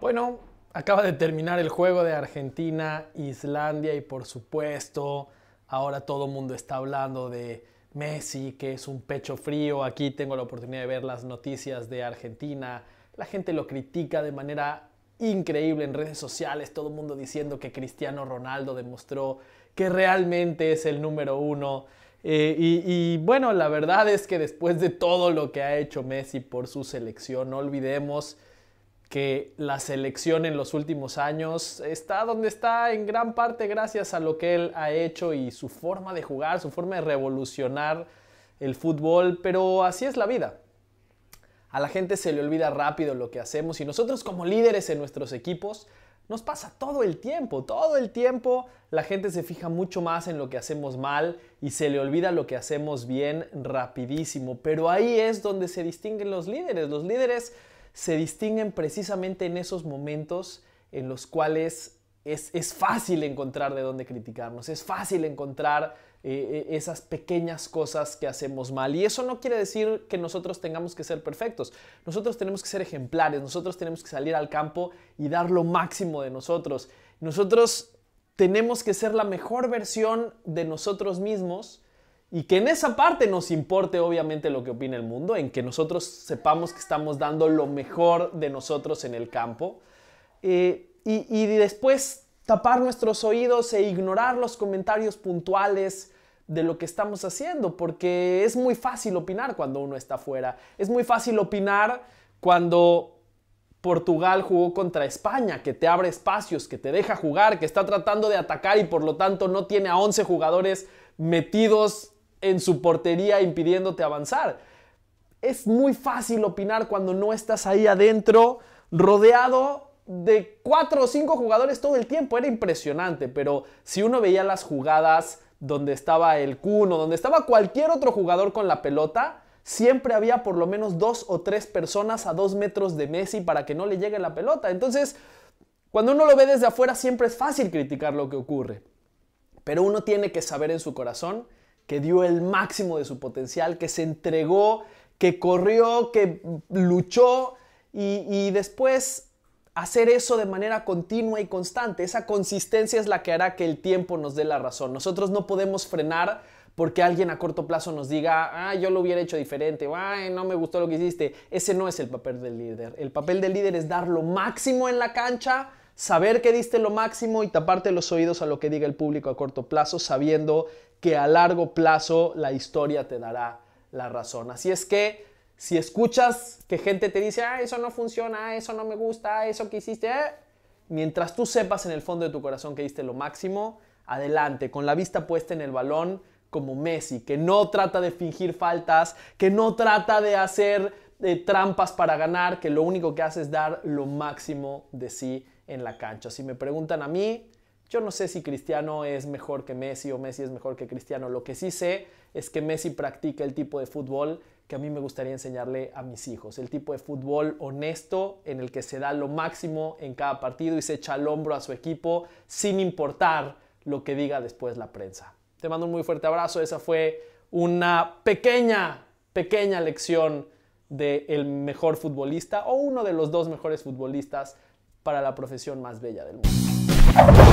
Bueno, acaba de terminar el juego de Argentina, Islandia y por supuesto, ahora todo el mundo está hablando de Messi, que es un pecho frío. Aquí tengo la oportunidad de ver las noticias de Argentina. La gente lo critica de manera increíble en redes sociales, todo el mundo diciendo que Cristiano Ronaldo demostró que realmente es el número uno. Eh, y, y, bueno, la verdad es que después de todo lo que ha hecho Messi por su selección, no olvidemos que la selección en los últimos años está donde está en gran parte gracias a lo que él ha hecho y su forma de jugar, su forma de revolucionar el fútbol, pero así es la vida. A la gente se le olvida rápido lo que hacemos y nosotros como líderes en nuestros equipos nos pasa todo el tiempo, todo el tiempo la gente se fija mucho más en lo que hacemos mal y se le olvida lo que hacemos bien rapidísimo. Pero ahí es donde se distinguen los líderes. Los líderes se distinguen precisamente en esos momentos en los cuales es, es fácil encontrar de dónde criticarnos, es fácil encontrar eh, eh, esas pequeñas cosas que hacemos mal. Y eso no quiere decir que nosotros tengamos que ser perfectos. Nosotros tenemos que ser ejemplares, nosotros tenemos que salir al campo y dar lo máximo de nosotros. Nosotros tenemos que ser la mejor versión de nosotros mismos y que en esa parte nos importe obviamente lo que opina el mundo, en que nosotros sepamos que estamos dando lo mejor de nosotros en el campo. Eh, y después tapar nuestros oídos e ignorar los comentarios puntuales de lo que estamos haciendo, porque es muy fácil opinar cuando uno está fuera. Es muy fácil opinar cuando Portugal jugó contra España, que te abre espacios, que te deja jugar, que está tratando de atacar y por lo tanto no tiene a 11 jugadores metidos en su portería impidiéndote avanzar. Es muy fácil opinar cuando no estás ahí adentro, rodeado de 4 o 5 jugadores todo el tiempo. Era impresionante, pero si uno veía las jugadas donde estaba el cuno, donde estaba cualquier otro jugador con la pelota, siempre había por lo menos dos o tres personas a dos metros de Messi para que no le llegue la pelota. Entonces, cuando uno lo ve desde afuera, siempre es fácil criticar lo que ocurre. Pero uno tiene que saber en su corazón que dio el máximo de su potencial, que se entregó, que corrió, que luchó y, y después hacer eso de manera continua y constante. Esa consistencia es la que hará que el tiempo nos dé la razón. Nosotros no podemos frenar porque alguien a corto plazo nos diga, ah, yo lo hubiera hecho diferente, no me gustó lo que hiciste. Ese no es el papel del líder. El papel del líder es dar lo máximo en la cancha, saber que diste lo máximo y taparte los oídos a lo que diga el público a corto plazo, sabiendo que a largo plazo la historia te dará la razón. Así es que si escuchas que gente te dice, ah, eso no funciona, ah, eso no me gusta, ah, eso que hiciste, mientras tú sepas en el fondo de tu corazón que diste lo máximo, adelante, con la vista puesta en el balón como Messi, que no trata de fingir faltas, que no trata de hacer eh, trampas para ganar, que lo único que hace es dar lo máximo de sí en la cancha. Si me preguntan a mí, yo no sé si Cristiano es mejor que Messi o Messi es mejor que Cristiano. Lo que sí sé es que Messi practica el tipo de fútbol que a mí me gustaría enseñarle a mis hijos. El tipo de fútbol honesto en el que se da lo máximo en cada partido y se echa al hombro a su equipo sin importar lo que diga después la prensa. Te mando un muy fuerte abrazo. Esa fue una pequeña, pequeña lección del el mejor futbolista o uno de los dos mejores futbolistas para la profesión más bella del mundo.